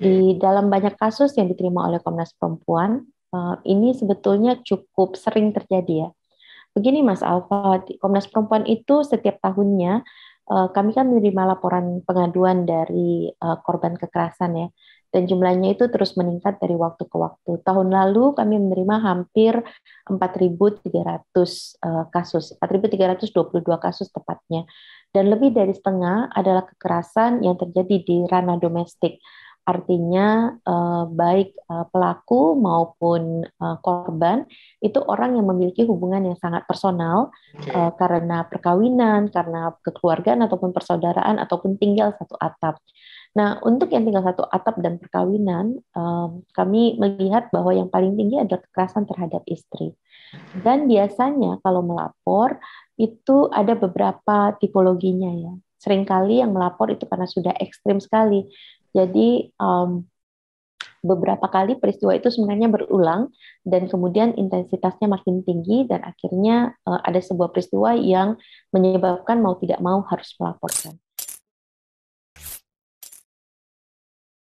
Di dalam banyak kasus yang diterima oleh Komnas Perempuan, uh, ini sebetulnya cukup sering terjadi ya. Begini Mas Alfa, Komnas Perempuan itu setiap tahunnya uh, kami kan menerima laporan pengaduan dari uh, korban kekerasan ya. Dan jumlahnya itu terus meningkat dari waktu ke waktu. Tahun lalu kami menerima hampir 4.300 uh, kasus, 4.322 kasus tepatnya. Dan lebih dari setengah adalah kekerasan yang terjadi di ranah domestik Artinya uh, baik uh, pelaku maupun uh, korban itu orang yang memiliki hubungan yang sangat personal okay. uh, karena perkawinan, karena kekeluargaan ataupun persaudaraan ataupun tinggal satu atap. Nah, untuk yang tinggal satu atap dan perkawinan, um, kami melihat bahwa yang paling tinggi adalah kekerasan terhadap istri. Dan biasanya kalau melapor itu ada beberapa tipologinya ya. Seringkali yang melapor itu karena sudah ekstrim sekali. Jadi um, beberapa kali peristiwa itu sebenarnya berulang dan kemudian intensitasnya makin tinggi dan akhirnya uh, ada sebuah peristiwa yang menyebabkan mau tidak mau harus melaporkan.